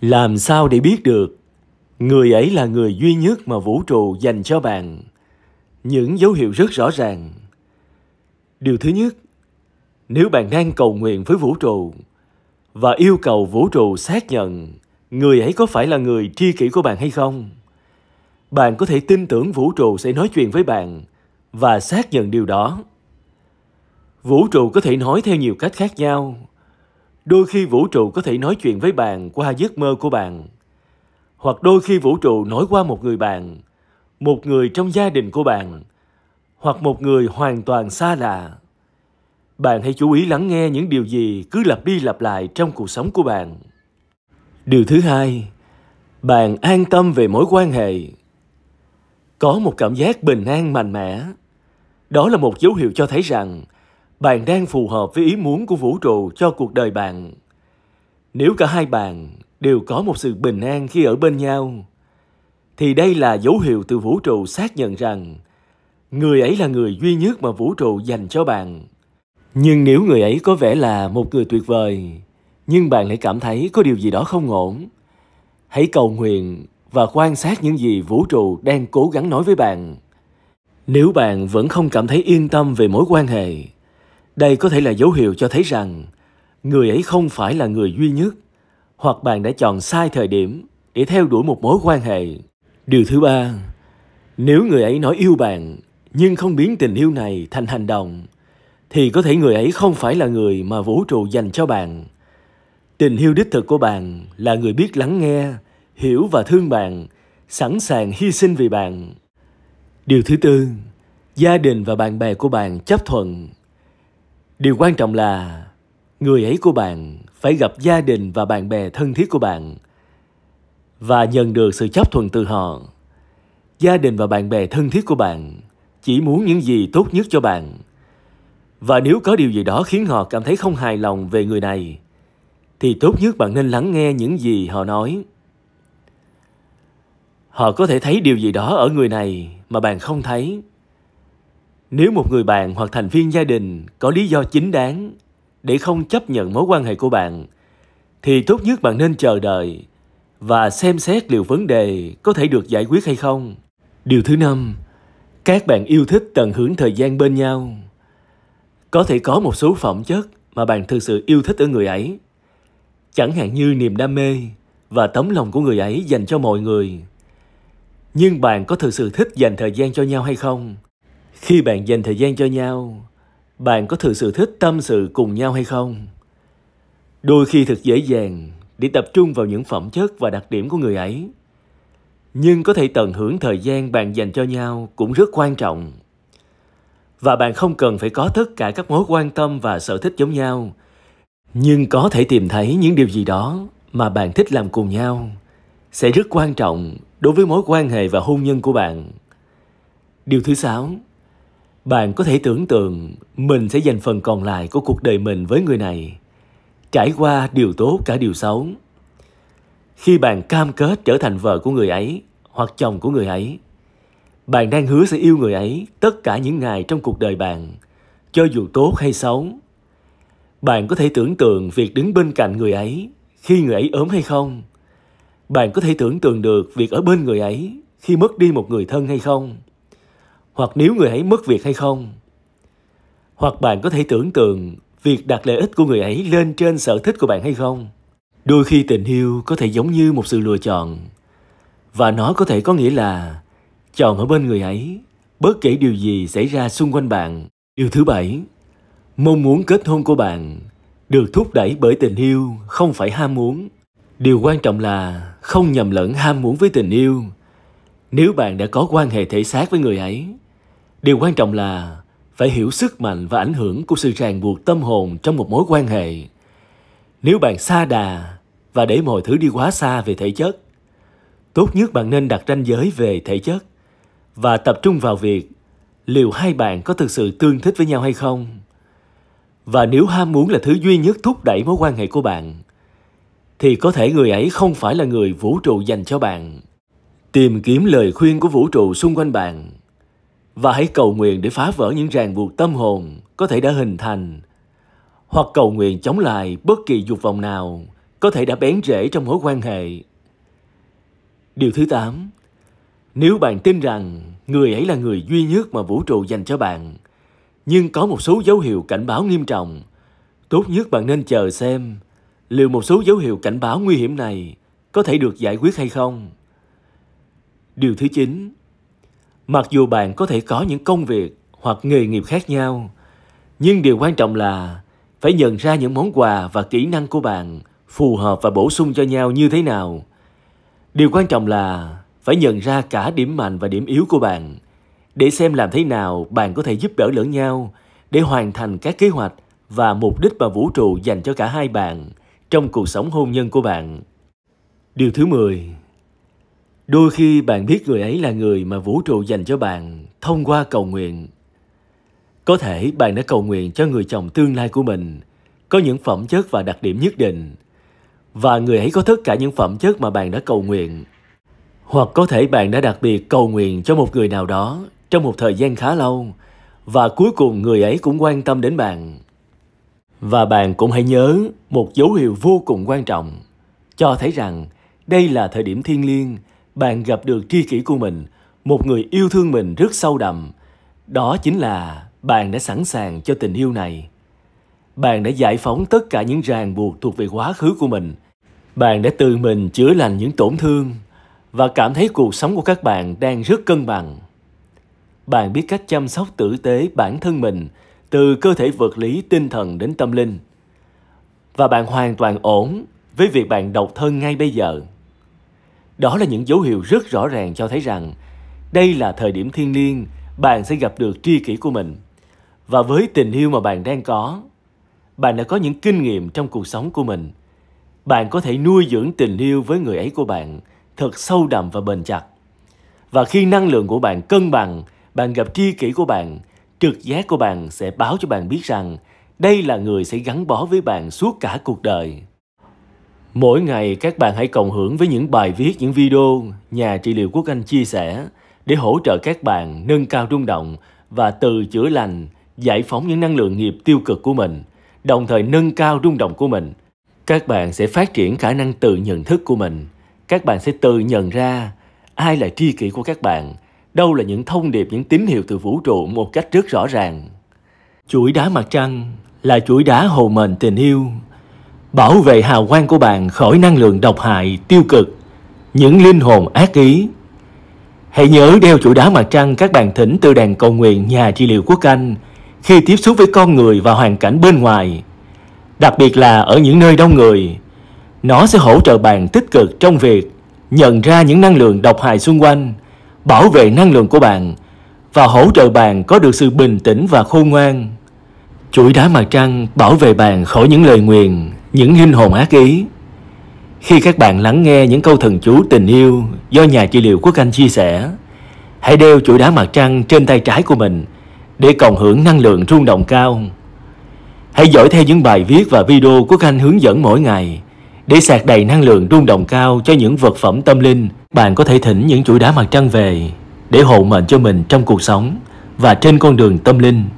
làm sao để biết được người ấy là người duy nhất mà vũ trụ dành cho bạn những dấu hiệu rất rõ ràng điều thứ nhất nếu bạn đang cầu nguyện với vũ trụ và yêu cầu vũ trụ xác nhận người ấy có phải là người tri kỷ của bạn hay không bạn có thể tin tưởng vũ trụ sẽ nói chuyện với bạn và xác nhận điều đó vũ trụ có thể nói theo nhiều cách khác nhau Đôi khi vũ trụ có thể nói chuyện với bạn qua giấc mơ của bạn. Hoặc đôi khi vũ trụ nói qua một người bạn, một người trong gia đình của bạn, hoặc một người hoàn toàn xa lạ. Bạn hãy chú ý lắng nghe những điều gì cứ lặp đi lặp lại trong cuộc sống của bạn. Điều thứ hai, bạn an tâm về mối quan hệ. Có một cảm giác bình an mạnh mẽ. Đó là một dấu hiệu cho thấy rằng – bạn đang phù hợp với ý muốn của vũ trụ cho cuộc đời bạn. Nếu cả hai bạn đều có một sự bình an khi ở bên nhau, thì đây là dấu hiệu từ vũ trụ xác nhận rằng người ấy là người duy nhất mà vũ trụ dành cho bạn. Nhưng nếu người ấy có vẻ là một người tuyệt vời, nhưng bạn lại cảm thấy có điều gì đó không ổn, hãy cầu nguyện và quan sát những gì vũ trụ đang cố gắng nói với bạn. Nếu bạn vẫn không cảm thấy yên tâm về mối quan hệ, đây có thể là dấu hiệu cho thấy rằng người ấy không phải là người duy nhất hoặc bạn đã chọn sai thời điểm để theo đuổi một mối quan hệ. Điều thứ ba, nếu người ấy nói yêu bạn nhưng không biến tình yêu này thành hành động thì có thể người ấy không phải là người mà vũ trụ dành cho bạn. Tình yêu đích thực của bạn là người biết lắng nghe, hiểu và thương bạn, sẵn sàng hy sinh vì bạn. Điều thứ tư, gia đình và bạn bè của bạn chấp thuận Điều quan trọng là người ấy của bạn phải gặp gia đình và bạn bè thân thiết của bạn và nhận được sự chấp thuận từ họ. Gia đình và bạn bè thân thiết của bạn chỉ muốn những gì tốt nhất cho bạn. Và nếu có điều gì đó khiến họ cảm thấy không hài lòng về người này, thì tốt nhất bạn nên lắng nghe những gì họ nói. Họ có thể thấy điều gì đó ở người này mà bạn không thấy. Nếu một người bạn hoặc thành viên gia đình có lý do chính đáng để không chấp nhận mối quan hệ của bạn, thì tốt nhất bạn nên chờ đợi và xem xét liệu vấn đề có thể được giải quyết hay không. Điều thứ năm, các bạn yêu thích tận hưởng thời gian bên nhau. Có thể có một số phẩm chất mà bạn thực sự yêu thích ở người ấy, chẳng hạn như niềm đam mê và tấm lòng của người ấy dành cho mọi người. Nhưng bạn có thực sự thích dành thời gian cho nhau hay không? khi bạn dành thời gian cho nhau bạn có thực sự thích tâm sự cùng nhau hay không đôi khi thật dễ dàng để tập trung vào những phẩm chất và đặc điểm của người ấy nhưng có thể tận hưởng thời gian bạn dành cho nhau cũng rất quan trọng và bạn không cần phải có tất cả các mối quan tâm và sở thích giống nhau nhưng có thể tìm thấy những điều gì đó mà bạn thích làm cùng nhau sẽ rất quan trọng đối với mối quan hệ và hôn nhân của bạn điều thứ sáu bạn có thể tưởng tượng mình sẽ dành phần còn lại của cuộc đời mình với người này trải qua điều tốt cả điều xấu khi bạn cam kết trở thành vợ của người ấy hoặc chồng của người ấy bạn đang hứa sẽ yêu người ấy tất cả những ngày trong cuộc đời bạn cho dù tốt hay xấu bạn có thể tưởng tượng việc đứng bên cạnh người ấy khi người ấy ốm hay không bạn có thể tưởng tượng được việc ở bên người ấy khi mất đi một người thân hay không hoặc nếu người ấy mất việc hay không. Hoặc bạn có thể tưởng tượng việc đặt lợi ích của người ấy lên trên sở thích của bạn hay không. Đôi khi tình yêu có thể giống như một sự lựa chọn và nó có thể có nghĩa là chọn ở bên người ấy bất kể điều gì xảy ra xung quanh bạn. Điều thứ bảy, mong muốn kết hôn của bạn được thúc đẩy bởi tình yêu không phải ham muốn. Điều quan trọng là không nhầm lẫn ham muốn với tình yêu. Nếu bạn đã có quan hệ thể xác với người ấy, Điều quan trọng là phải hiểu sức mạnh và ảnh hưởng của sự ràng buộc tâm hồn trong một mối quan hệ. Nếu bạn xa đà và để mọi thứ đi quá xa về thể chất, tốt nhất bạn nên đặt ranh giới về thể chất và tập trung vào việc liệu hai bạn có thực sự tương thích với nhau hay không. Và nếu ham muốn là thứ duy nhất thúc đẩy mối quan hệ của bạn, thì có thể người ấy không phải là người vũ trụ dành cho bạn. Tìm kiếm lời khuyên của vũ trụ xung quanh bạn và hãy cầu nguyện để phá vỡ những ràng buộc tâm hồn có thể đã hình thành hoặc cầu nguyện chống lại bất kỳ dục vọng nào có thể đã bén rễ trong mối quan hệ. Điều thứ 8. Nếu bạn tin rằng người ấy là người duy nhất mà vũ trụ dành cho bạn, nhưng có một số dấu hiệu cảnh báo nghiêm trọng, tốt nhất bạn nên chờ xem liệu một số dấu hiệu cảnh báo nguy hiểm này có thể được giải quyết hay không. Điều thứ 9 mặc dù bạn có thể có những công việc hoặc nghề nghiệp khác nhau nhưng điều quan trọng là phải nhận ra những món quà và kỹ năng của bạn phù hợp và bổ sung cho nhau như thế nào điều quan trọng là phải nhận ra cả điểm mạnh và điểm yếu của bạn để xem làm thế nào bạn có thể giúp đỡ lẫn nhau để hoàn thành các kế hoạch và mục đích mà vũ trụ dành cho cả hai bạn trong cuộc sống hôn nhân của bạn. Điều thứ 10, Đôi khi bạn biết người ấy là người mà vũ trụ dành cho bạn thông qua cầu nguyện. Có thể bạn đã cầu nguyện cho người chồng tương lai của mình có những phẩm chất và đặc điểm nhất định và người ấy có tất cả những phẩm chất mà bạn đã cầu nguyện. Hoặc có thể bạn đã đặc biệt cầu nguyện cho một người nào đó trong một thời gian khá lâu và cuối cùng người ấy cũng quan tâm đến bạn. Và bạn cũng hãy nhớ một dấu hiệu vô cùng quan trọng cho thấy rằng đây là thời điểm thiêng liêng bạn gặp được tri kỷ của mình, một người yêu thương mình rất sâu đậm. Đó chính là bạn đã sẵn sàng cho tình yêu này. Bạn đã giải phóng tất cả những ràng buộc thuộc về quá khứ của mình. Bạn đã tự mình chữa lành những tổn thương và cảm thấy cuộc sống của các bạn đang rất cân bằng. Bạn biết cách chăm sóc tử tế bản thân mình từ cơ thể vật lý, tinh thần đến tâm linh. Và bạn hoàn toàn ổn với việc bạn độc thân ngay bây giờ. Đó là những dấu hiệu rất rõ ràng cho thấy rằng đây là thời điểm thiên liêng bạn sẽ gặp được tri kỷ của mình. Và với tình yêu mà bạn đang có, bạn đã có những kinh nghiệm trong cuộc sống của mình. Bạn có thể nuôi dưỡng tình yêu với người ấy của bạn thật sâu đậm và bền chặt. Và khi năng lượng của bạn cân bằng, bạn gặp tri kỷ của bạn, trực giác của bạn sẽ báo cho bạn biết rằng đây là người sẽ gắn bó với bạn suốt cả cuộc đời Mỗi ngày các bạn hãy cộng hưởng với những bài viết, những video nhà trị liệu Quốc Anh chia sẻ để hỗ trợ các bạn nâng cao rung động và từ chữa lành, giải phóng những năng lượng nghiệp tiêu cực của mình, đồng thời nâng cao rung động của mình. Các bạn sẽ phát triển khả năng tự nhận thức của mình. Các bạn sẽ tự nhận ra ai là tri kỷ của các bạn, đâu là những thông điệp, những tín hiệu từ vũ trụ một cách rất rõ ràng. Chuỗi đá mặt trăng là chuỗi đá hồ mền tình yêu bảo vệ hào quang của bạn khỏi năng lượng độc hại, tiêu cực, những linh hồn ác ý. Hãy nhớ đeo chuỗi đá mặt trăng các bạn thỉnh từ đàn cầu nguyện nhà trị liệu quốc anh khi tiếp xúc với con người và hoàn cảnh bên ngoài, đặc biệt là ở những nơi đông người. Nó sẽ hỗ trợ bạn tích cực trong việc nhận ra những năng lượng độc hại xung quanh, bảo vệ năng lượng của bạn và hỗ trợ bạn có được sự bình tĩnh và khôn ngoan. Chuỗi đá mặt trăng bảo vệ bạn khỏi những lời nguyền những linh hồn ác ý. Khi các bạn lắng nghe những câu thần chú tình yêu do nhà trị liệu Quốc Anh chia sẻ, hãy đeo chuỗi đá mặt trăng trên tay trái của mình để cộng hưởng năng lượng rung động cao. Hãy dõi theo những bài viết và video của Khanh hướng dẫn mỗi ngày để sạc đầy năng lượng rung động cao cho những vật phẩm tâm linh. Bạn có thể thỉnh những chuỗi đá mặt trăng về để hộ mệnh cho mình trong cuộc sống và trên con đường tâm linh.